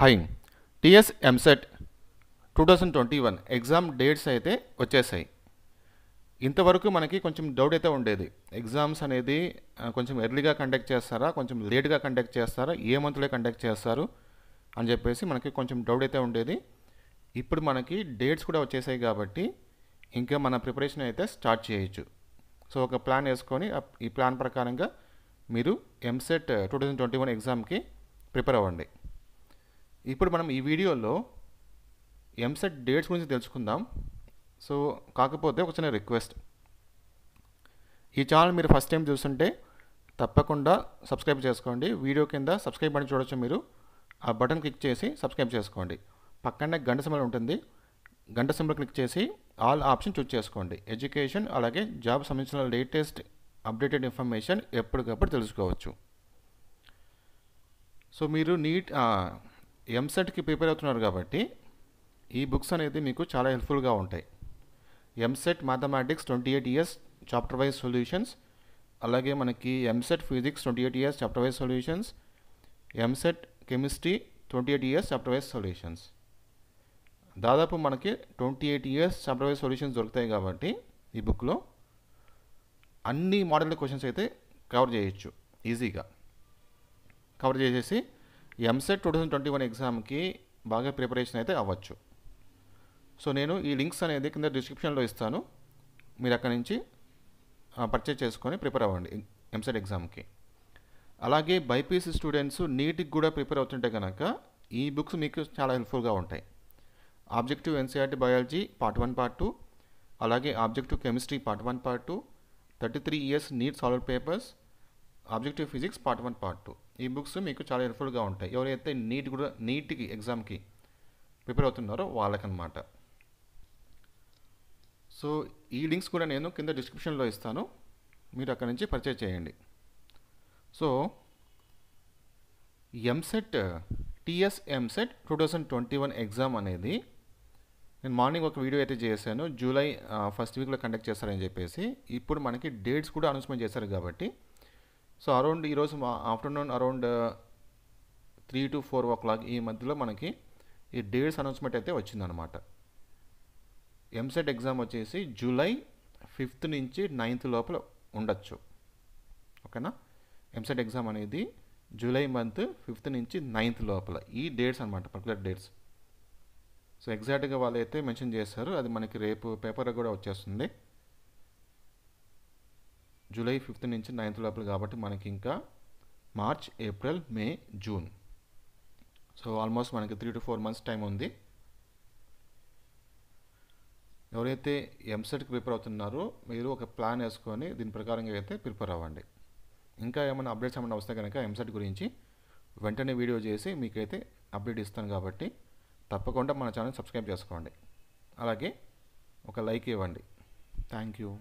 hi TS EAMCET two thousand twenty one exam dates అయితే వచ్చేసాయి ఇంతవరకు మనకి కొంచెం డౌట్ అయితే ఉండేది ఎగ్జామ్స్ అనేది కొంచెం ఎర్లీగా కండక్ట్ చేస్తారా కొంచెం లేట్గా కండక్ట్ చేస్తారా ఏ మంత్లో కండక్ట్ చేస్తారు అని చెప్పేసి మనకి కొంచెం డౌట్ అయితే ఉండేది ఇప్పుడు మనకి డేట్స్ కూడా వచ్చేసాయి కాబట్టి ఇంకా మన ప్రిపరేషన్ అయితే స్టార్ట్ చేయొచ్చు సో ఒక ప్లాన్ వేసుకొని ఈ ప్లాన్ ప్రకారంగా మీరు EAMCET two thousand twenty one ఎగ్జామ్కి ప్రిపేర్ అవ్వండి ఇప్పుడు మనం ఈ వీడియోలో ఎంసెట్ డేట్స్ గురించి తెలుసుకుందాం సో కాకపోతే ఒక చిన్న రిక్వెస్ట్ ఈ ఛానల్ మీరు ఫస్ట్ టైం చూస్తుంటే తప్పకుండా సబ్స్క్రైబ్ చేసుకోండి వీడియో కింద సబ్స్క్రైబ్ అని చూడొచ్చు మీరు ఆ బటన్ క్లిక్ చేసి సబ్స్క్రైబ్ చేసుకోండి పక్కనే గంట సింబల్ ఉంటుంది గంట సింబల్ క్లిక్ చేసి ఆల్ ఆప్షన్ చూస్ చేసుకోండి ఎడ్యుకేషన్ అలాగే జాబ్ సంబంధించిన లేటెస్ట్ అప్డేటెడ్ ఇన్ఫర్మేషన్ ఎప్పటికప్పుడు తెలుసుకోవచ్చు సో మీరు నీట్ ఎంసెట్కి ప్రిపేర్ అవుతున్నారు కాబట్టి ఈ బుక్స్ అనేది మీకు చాలా హెల్ప్ఫుల్గా ఉంటాయి EAMCET mathematics twenty eight years chapter wise solutions అలాగే మనకి EAMCET physics twenty eight years chapter wise solutions EAMCET chemistry twenty eight years chapter wise solutions దాదాపు మనకి twenty eight years chapter wise solutions దొరుకుతాయి కాబట్టి ఈ బుక్లో అన్ని మోడల్ క్వశ్చన్స్ అయితే కవర్ చేయొచ్చు ఈజీగా కవర్ చేసేసి EAMCET two thousand twenty one ఎగ్జామ్కి బాగా ప్రిపరేషన్ అయితే అవ్వచ్చు సో నేను ఈ లింక్స్ అనేది కింద డిస్క్రిప్షన్లో ఇస్తాను మీరు అక్కడి నుంచి పర్చేజ్ చేసుకొని ప్రిపేర్ అవ్వండి ఎంసెట్ ఎగ్జామ్కి e అలాగే బైపీసీ స్టూడెంట్స్ నీట్కి కూడా ప్రిపేర్ అవుతుంటే కనుక ఈ బుక్స్ మీకు చాలా హెల్ప్ఫుల్గా ఉంటాయి objective NCERT biology part one part two అలాగే objective chemistry part one part two thirty three years NEET solve papers objective physics part one part two ఈ బుక్స్ మీకు చాలా హెల్ప్ఫుల్గా ఉంటాయి ఎవరైతే నీట్ కూడా నీట్కి ఎగ్జామ్కి ప్రిపేర్ అవుతున్నారో వాళ్ళకనమాట సో ఈ లింక్స్ కూడా నేను కింద డిస్క్రిప్షన్లో ఇస్తాను మీరు అక్కడ నుంచి పర్చేజ్ చేయండి so EAMCET TS EAMCET two thousand twenty one exam అనేది నేను మార్నింగ్ ఒక వీడియో అయితే చేశాను జూలై ఫస్ట్ వీక్లో కండక్ట్ చేస్తారని చెప్పేసి ఇప్పుడు మనకి డేట్స్ కూడా అనౌన్స్మెంట్ చేశారు కాబట్టి సో అరౌండ్ ఈరోజు afternoon around three to four o'clock ఈ మధ్యలో మనకి ఈ డేట్స్ అనౌన్స్మెంట్ అయితే వచ్చిందనమాట ఎంసెట్ ఎగ్జామ్ e వచ్చేసి జూలై ఫిఫ్త్ నుంచి నైన్త్ లోపల ఉండొచ్చు ఓకేనా ఎంసెట్ ఎగ్జామ్ e అనేది జూలై మంత్ ఫిఫ్త్ నుంచి నైన్త్ లోపల ఈ డేట్స్ అనమాట పర్టికులర్ డేట్స్ సో ఎగ్జాక్ట్గా వాళ్ళు అయితే మెన్షన్ చేస్తారు అది మనకి రేపు పేపర్ కూడా వచ్చేస్తుంది జూలై ఫిఫ్త్ నుంచి నైన్త్ లోపల కాబట్టి మనకి ఇంకా March April May June so almost మనకి three to four months time ఉంది ఎవరైతే ఎంసెట్కి e ప్రిపేర్ అవుతున్నారో మీరు ఒక ప్లాన్ వేసుకొని దీని ప్రకారంగా అయితే ప్రిపేర్ అవ్వండి ఇంకా ఏమైనా అప్డేట్స్ ఏమైనా వస్తే కనుక ఎంసెట్ e గురించి వెంటనే వీడియో చేసి మీకైతే అప్డేట్ ఇస్తాను కాబట్టి తప్పకుండా మన ఛానల్ సబ్స్క్రైబ్ చేసుకోండి అలాగే ఒక లైక్ ఇవ్వండి థ్యాంక్ యూ